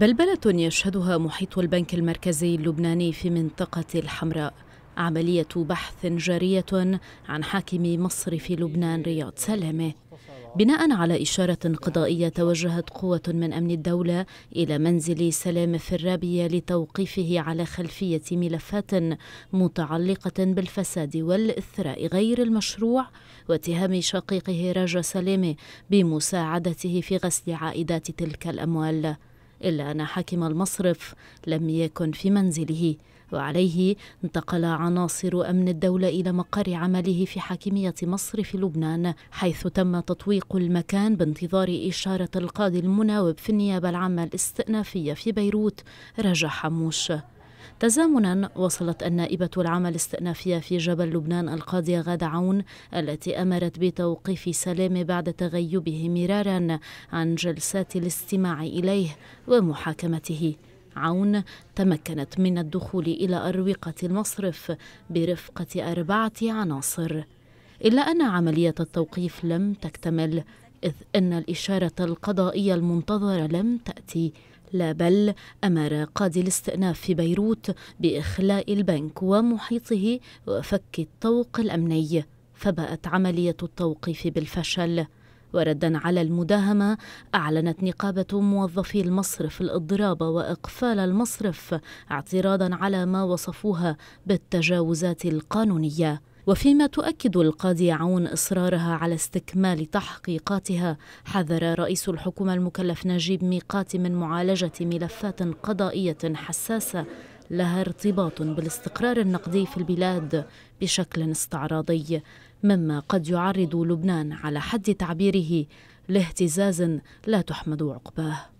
بلبلة يشهدها محيط البنك المركزي اللبناني في منطقة الحمراء عملية بحث جارية عن حاكم مصرف لبنان رياض سلامة بناء على إشارة قضائية توجهت قوة من أمن الدولة إلى منزل سلام في الرابية لتوقيفه على خلفية ملفات متعلقة بالفساد والإثراء غير المشروع واتهام شقيقه راجا سلامة بمساعدته في غسل عائدات تلك الأموال إلا أن حاكم المصرف لم يكن في منزله وعليه انتقل عناصر أمن الدولة إلى مقر عمله في حاكمية مصر في لبنان حيث تم تطويق المكان بانتظار إشارة القاضي المناوب في النيابة العامة الاستئنافية في بيروت رجح موش تزامنا وصلت النائبة العامة الاستئنافية في جبل لبنان القاضية غادة عون التي أمرت بتوقيف سلامة بعد تغيبه مرارا عن جلسات الاستماع إليه ومحاكمته عون تمكنت من الدخول إلى أروقة المصرف برفقة أربعة عناصر إلا أن عملية التوقيف لم تكتمل إذ أن الإشارة القضائية المنتظرة لم تأتي لا بل أمر قاضي الاستئناف في بيروت بإخلاء البنك ومحيطه وفك الطوق الأمني فبأت عملية التوقيف بالفشل وردا على المداهمة أعلنت نقابة موظفي المصرف الإضراب وإقفال المصرف اعتراضا على ما وصفوها بالتجاوزات القانونية وفيما تؤكد القاضي عون إصرارها على استكمال تحقيقاتها حذر رئيس الحكومة المكلف نجيب ميقات من معالجة ملفات قضائية حساسة لها ارتباط بالاستقرار النقدي في البلاد بشكل استعراضي مما قد يعرض لبنان على حد تعبيره لاهتزاز لا تحمد عقباه